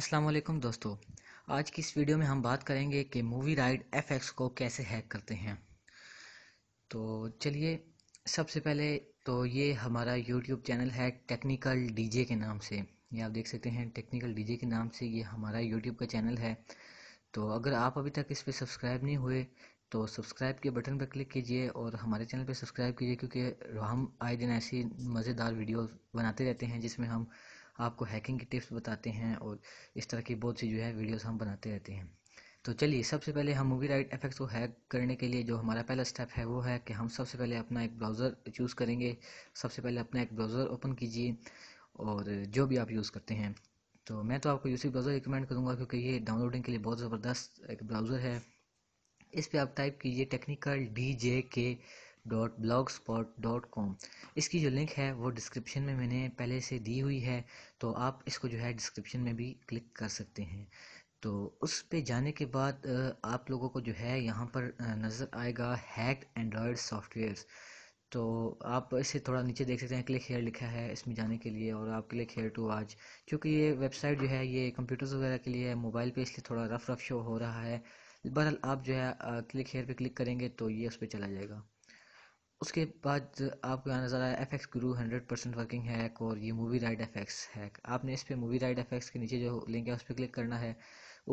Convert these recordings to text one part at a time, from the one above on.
अस्सलाम वालेकुम दोस्तों आज की इस वीडियो में हम बात करेंगे कि मूवी राइड एफ को कैसे हैक करते हैं तो चलिए सबसे पहले तो ये हमारा यूट्यूब चैनल है टेक्निकल डीजे के नाम से ये आप देख सकते हैं टेक्निकल डीजे के नाम से ये हमारा यूट्यूब का चैनल है तो अगर आप अभी तक इस पर सब्सक्राइब नहीं हुए तो सब्सक्राइब के बटन पर क्लिक कीजिए और हमारे चैनल पर सब्सक्राइब कीजिए क्योंकि हम आए दिन ऐसी मज़ेदार वीडियो बनाते रहते हैं जिसमें हम आपको हैकिंग की टिप्स बताते हैं और इस तरह की बहुत सी जो है वीडियोस हम बनाते रहते हैं तो चलिए सबसे पहले हम मूवी राइट एफेक्ट्स को हैक करने के लिए जो हमारा पहला स्टेप है वो है कि हम सबसे पहले अपना एक ब्राउज़र चूज़ करेंगे सबसे पहले अपना एक ब्राउज़र ओपन कीजिए और जो भी आप यूज़ करते हैं तो मैं तो आपको यूसी ब्राउज़र रिकमेंड करूँगा क्योंकि ये डाउनलोडिंग के लिए बहुत ज़बरदस्त एक ब्राउज़र है इस पर आप टाइप कीजिए टेक्निकल डी जे के dot blogspot dot com इसकी जो लिंक है वो डिस्क्रिप्शन में मैंने पहले से दी हुई है तो आप इसको जो है डिस्क्रिप्शन में भी क्लिक कर सकते हैं तो उस पे जाने के बाद आप लोगों को जो है यहाँ पर नज़र आएगा हैक एंड्रॉयड सॉफ्टवेयर तो आप इसे थोड़ा नीचे देख सकते हैं क्लिक हेयर लिखा है इसमें जाने के लिए और आप क्लिक हेयर टू आज क्योंकि ये वेबसाइट जो है ये कंप्यूटर्स वगैरह के लिए है मोबाइल पे इसलिए थोड़ा रफ रफ शो हो रहा है बहरहाल आप जो है क्लिक हेयर पे क्लिक करेंगे तो ये उस पर चला जाएगा उसके बाद आपको यहाँ नज़र आया F X guru hundred percent working hack और ये movie ride F X hack आपने इस पर मूवी राइड एफ एक्स के नीचे जो लिंक है उस पर क्लिक करना है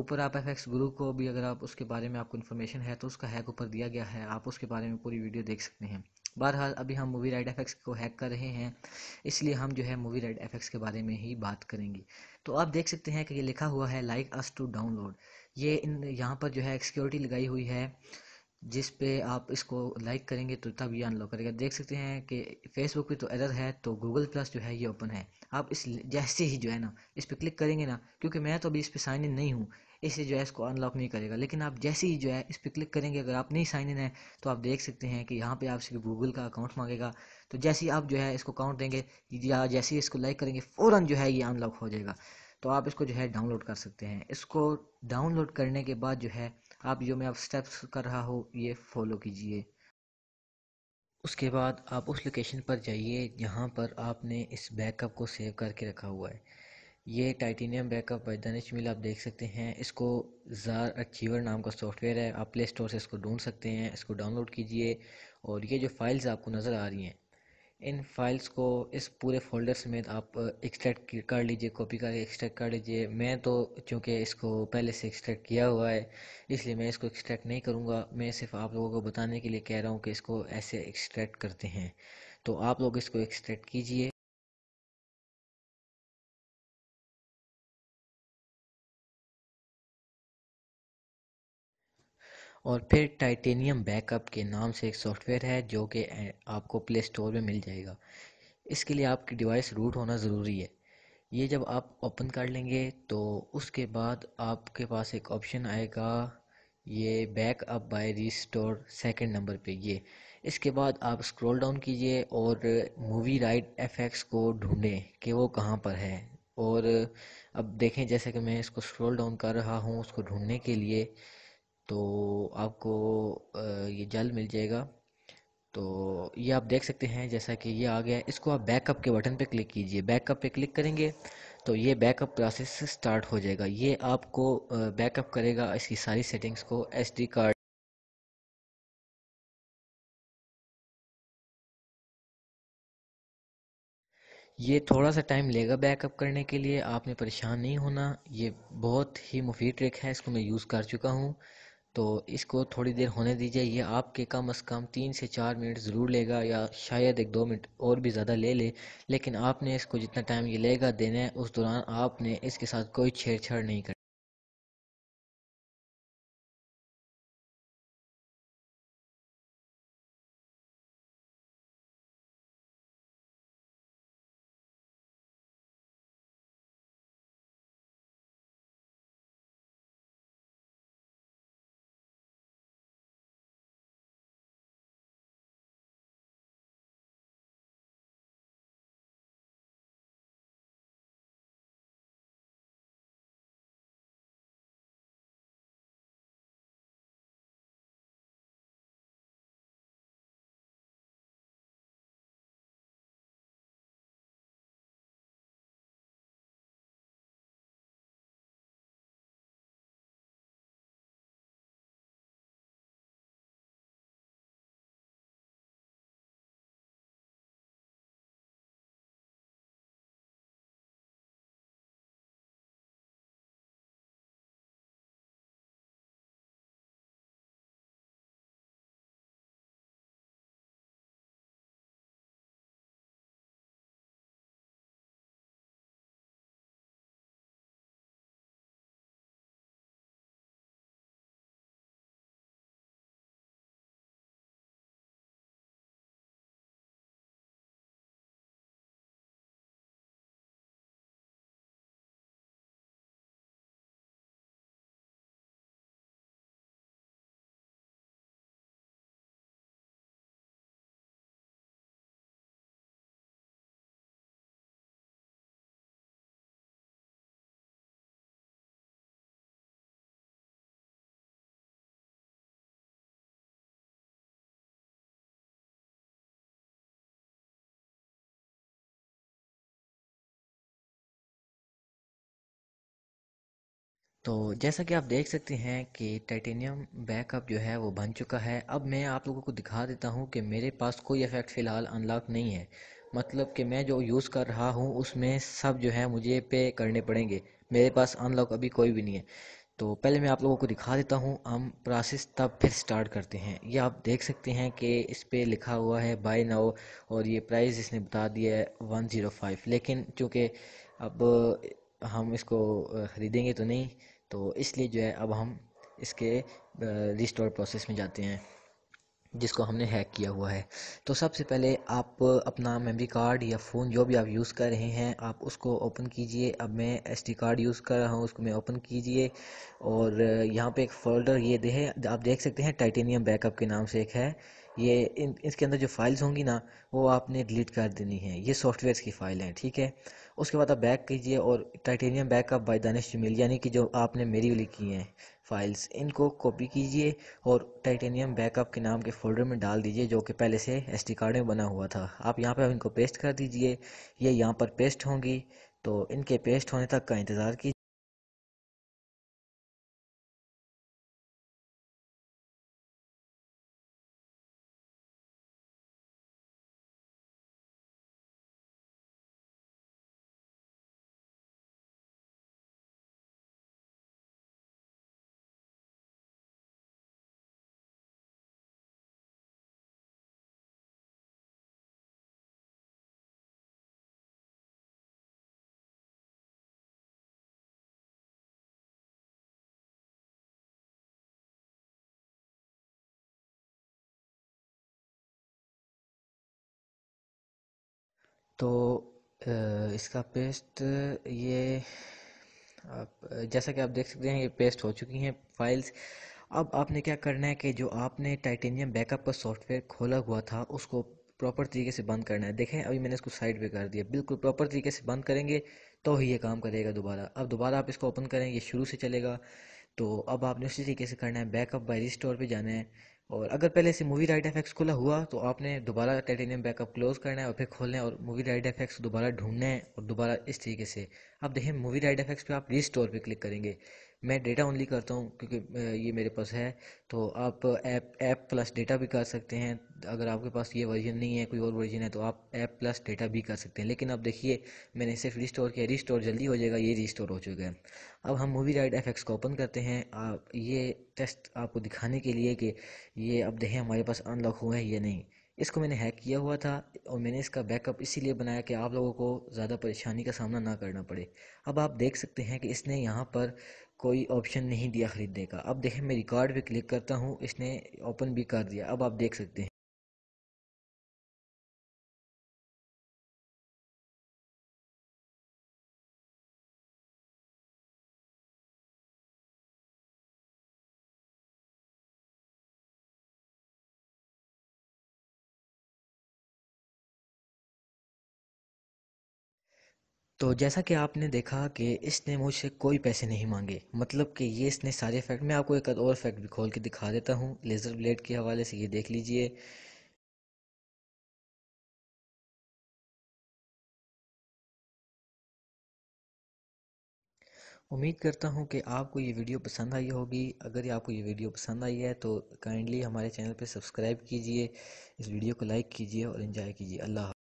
ऊपर आप एफ एक्स ग्रो को भी अगर आप उसके बारे में आपको इन्फॉर्मेशन है तो उसका हैक ऊपर दिया गया है आप उसके बारे में पूरी वीडियो देख सकते हैं बहरहाल अभी हम मूवी राइड एफ को हैक कर रहे हैं इसलिए हम जो है मूवी राइड एफ के बारे में ही बात करेंगे तो आप देख सकते हैं कि ये लिखा हुआ है लाइक अस टू डाउनलोड ये इन यहाँ पर जो है सिक्योरिटी लगाई हुई है जिस पे आप इसको लाइक करेंगे तो तब ये अनलॉक करेगा देख सकते हैं कि फेसबुक पे तो एरर है तो गूगल प्लस जो है ये ओपन है आप इस जैसे ही जो है ना इस पर क्लिक करेंगे ना क्योंकि मैं तो अभी इस पर साइन इन नहीं हूँ इसे जो है इसको अनलॉक नहीं करेगा लेकिन आप जैसे ही जो है इस पर क्लिक करेंगे अगर आप नहीं साइन इन है तो आप देख सकते हैं कि यहाँ पर आपसे गूगल का अकाउंट मांगेगा तो जैसे ही आप जो है इसको अकाउंट देंगे या जैसे ही इसको लाइक करेंगे फ़ौरन जो है ये अनलॉक हो जाएगा तो आप इसको जो है डाउनलोड कर सकते हैं इसको डाउनलोड करने के बाद जो है आप जो मैं आप स्टेप्स कर रहा हूँ ये फॉलो कीजिए उसके बाद आप उस लोकेशन पर जाइए जहाँ पर आपने इस बैकअप को सेव करके रखा हुआ है ये टाइटेनियम बैकअप बाई दानिश मिल आप देख सकते हैं इसको ज़ार अचीवर नाम का सॉफ्टवेयर है आप प्ले स्टोर से इसको ढूंढ सकते हैं इसको डाउनलोड कीजिए और ये जो फाइल्स आपको नज़र आ रही हैं इन फाइल्स को इस पूरे फोल्डर समेत आप एक्सट्रैक्ट कर लीजिए कॉपी करके एक्सट्रैक्ट कर लीजिए मैं तो चूँकि इसको पहले से एक्सट्रैक्ट किया हुआ है इसलिए मैं इसको एक्सट्रैक्ट नहीं करूँगा मैं सिर्फ आप लोगों को बताने के लिए कह रहा हूँ कि इसको ऐसे एक्सट्रैक्ट करते हैं तो आप लोग इसको एक्सट्रैक्ट कीजिए और फिर टाइटेनियम बैकअप के नाम से एक सॉफ्टवेयर है जो कि आपको प्ले स्टोर में मिल जाएगा इसके लिए आपकी डिवाइस रूट होना ज़रूरी है ये जब आप ओपन कर लेंगे तो उसके बाद आपके पास एक ऑप्शन आएगा ये backup by restore second number पे ये इसके बाद आप स्क्रॉल डाउन कीजिए और मूवी राइट एफेक्ट्स को ढूंढें कि वो कहाँ पर है और अब देखें जैसे कि मैं इसको स्क्रॉल डाउन कर रहा हूँ उसको ढूंढने के लिए तो आपको ये जल मिल जाएगा तो ये आप देख सकते हैं जैसा कि ये आ गया इसको आप बैकअप के बटन पे क्लिक कीजिए बैकअप पे क्लिक करेंगे तो ये बैकअप प्रोसेस स्टार्ट हो जाएगा ये आपको बैकअप करेगा इसकी सारी सेटिंग्स को एस कार्ड ये थोड़ा सा टाइम लेगा बैकअप करने के लिए आपने परेशान नहीं होना ये बहुत ही मुफीद ट्रिक है इसको मैं यूज़ कर चुका हूँ तो इसको थोड़ी देर होने दीजिए ये आपके कम अज़ कम तीन से चार मिनट ज़रूर लेगा या शायद एक दो मिनट और भी ज़्यादा ले ले लेकिन आपने इसको जितना टाइम ये लेगा देना है उस दौरान आपने इसके साथ कोई छेड़छाड़ नहीं कर तो जैसा कि आप देख सकते हैं कि टाइटेनियम बैकअप जो है वो बन चुका है अब मैं आप लोगों को दिखा देता हूँ कि मेरे पास कोई इफ़ेक्ट फ़िलहाल अनलॉक नहीं है मतलब कि मैं जो यूज़ कर रहा हूँ उसमें सब जो है मुझे पे करने पड़ेंगे मेरे पास अनलॉक अभी कोई भी नहीं है तो पहले मैं आप लोगों को दिखा देता हूँ हम प्रोसेस तब फिर स्टार्ट करते हैं ये आप देख सकते हैं कि इस पर लिखा हुआ है बाई नाओ और ये प्राइस इसने बता दिया है वन ज़ीरो फाइव लेकिन चूँकि अब हम इसको ख़रीदेंगे तो नहीं तो इसलिए जो है अब हम इसके रिस्टोर प्रोसेस में जाते हैं जिसको हमने हैक किया हुआ है तो सबसे पहले आप अपना मेमोरी कार्ड या फ़ोन जो भी आप यूज़ कर रहे हैं आप उसको ओपन कीजिए अब मैं एसडी कार्ड यूज़ कर रहा हूँ उसको मैं ओपन कीजिए और यहाँ पे एक फोल्डर ये दे है आप देख सकते हैं टाइटेनियम बैकअप के नाम से एक है ये इन इसके अंदर जो फाइल्स होंगी ना वो आपने डिलीट कर देनी है ये सॉफ्टवेयर की फ़ाइल हैं ठीक है उसके बाद आप बैक कीजिए और titanium backup by Danish Jamil यानी कि जो आपने मेरी वाली की हैं फाइल्स इनको कॉपी कीजिए और टाइटेनियम बैकअप के नाम के फोल्डर में डाल दीजिए जो कि पहले से एस कार्ड में बना हुआ था आप यहाँ पर इनको पेस्ट कर दीजिए ये यहाँ पर पेस्ट होंगी तो इनके पेस्ट होने तक का इंतज़ार कीजिए तो इसका पेस्ट ये आप जैसा कि आप देख सकते हैं ये पेस्ट हो चुकी हैं फाइल्स अब आपने क्या करना है कि जो आपने टाइटेनियम बैकअप का सॉफ्टवेयर खोला हुआ था उसको प्रॉपर तरीके से बंद करना है देखें अभी मैंने इसको साइड पे कर दिया बिल्कुल प्रॉपर तरीके से बंद करेंगे तो ही ये काम करेगा दोबारा अब दोबारा आप इसको ओपन करें ये शुरू से चलेगा तो अब आपने उसी तरीके से करना है बैकअप बाई रिस्टोर पर जाना है और अगर पहले से मूवी राइट एफ खुला हुआ तो आपने दोबारा टाइटेनियम बैकअप क्लोज करना है और फिर खोलना है और मूवी राइट एफ दोबारा ढूंढना है और दोबारा इस तरीके से आप देखें मूवी राइट एफ पे आप रिस्टोर पे क्लिक करेंगे मैं डेटा ओनली करता हूँ क्योंकि ये मेरे पास है तो आप ऐप ऐप प्लस डेटा भी कर सकते हैं अगर आपके पास ये वर्जन नहीं है कोई और वर्जन है तो आप ऐप प्लस डेटा भी कर सकते हैं लेकिन आप देखिए मैंने सिर्फ रिस्टोर किया रिस्टोर जल्दी हो जाएगा ये रिस्टोर हो चुका है अब हम मूवी राइड एफ को ओपन करते हैं आप ये टेस्ट आपको दिखाने के लिए कि ये अब देखें हमारे पास अनलॉक हुआ है या नहीं इसको मैंने हैक किया हुआ था और मैंने इसका बैकअप इसीलिए बनाया कि आप लोगों को ज़्यादा परेशानी का सामना ना करना पड़े अब आप देख सकते हैं कि इसने यहाँ पर कोई ऑप्शन नहीं दिया ख़रीदने का अब देखें मैं रिकॉर्ड पे क्लिक करता हूँ इसने ओपन भी कर दिया अब आप देख सकते हैं तो जैसा कि आपने देखा कि इसने मुझसे कोई पैसे नहीं मांगे मतलब कि ये इसने सारे फैक्ट मैं आपको एक और फैक्ट भी खोल के दिखा देता हूँ लेज़र ब्लेड के हवाले से ये देख लीजिए उम्मीद करता हूँ कि आपको ये वीडियो पसंद आई होगी अगर आपको ये वीडियो पसंद आई है तो काइंडली हमारे चैनल पर सब्सक्राइब कीजिए इस वीडियो को लाइक कीजिए और इन्जॉय कीजिए अल्लाह